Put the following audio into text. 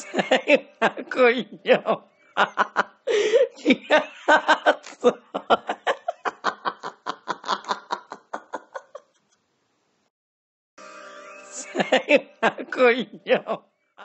最悪いよ。違う。最悪いよ。